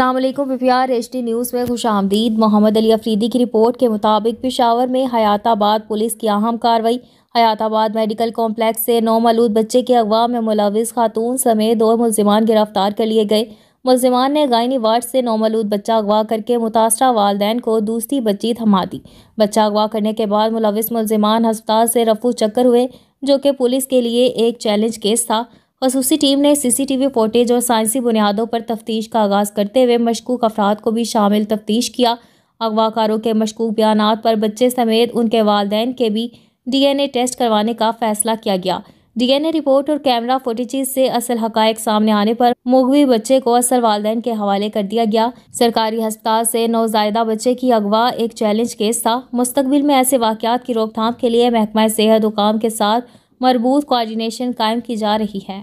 Aslam P H T news में खुश आमदीद मोहम्मद अली अफरीदी की रिपोर्ट के मुताबिक पिशावर में हयाताबाद पुलिस की अहम कार्रवाई हयाताबाद मेडिकल कॉम्प्लेक्स से नौ मलूद बच्चे के अगवा में मुलविस खातून समेत दो मुलजमान गिरफ्तार कर लिए गए मुलजमान ने गायनी वार्ड से मलूद बच्चा अगवा करके मुतासर वालदेन को दूसरी बच्ची थमा दी बच्चा अगवा करने के बाद मुलविस मुलजमान हस्पताल से रफू चक्कर हुए जो कि पुलिस के लिए एक चैलेंज केस था खसूसी टीम ने सीसीटीवी फुटेज और साइंसी बुनियादों पर तफ्तीश का आगाज़ करते हुए मशकूक अफराद को भी शामिल तफ्तीश किया अगवाकारों के मशकूक बयान पर बच्चे समेत उनके वालदेन के भी डीएनए टेस्ट करवाने का फैसला किया गया डीएनए रिपोर्ट और कैमरा फुटेज से असल हक सामने आने पर मुगवी बच्चे को असल वालदेन के हवाले कर दिया गया सरकारी हस्पताल से नौजायदा बच्चे की अगवा एक चैलेंज केस था मुस्तबिल में ऐसे वाक़ात की रोकथाम के लिए महकमा सेहत हुकाम के साथ मरबूत कोऑर्डिनेशन कायम की जा रही है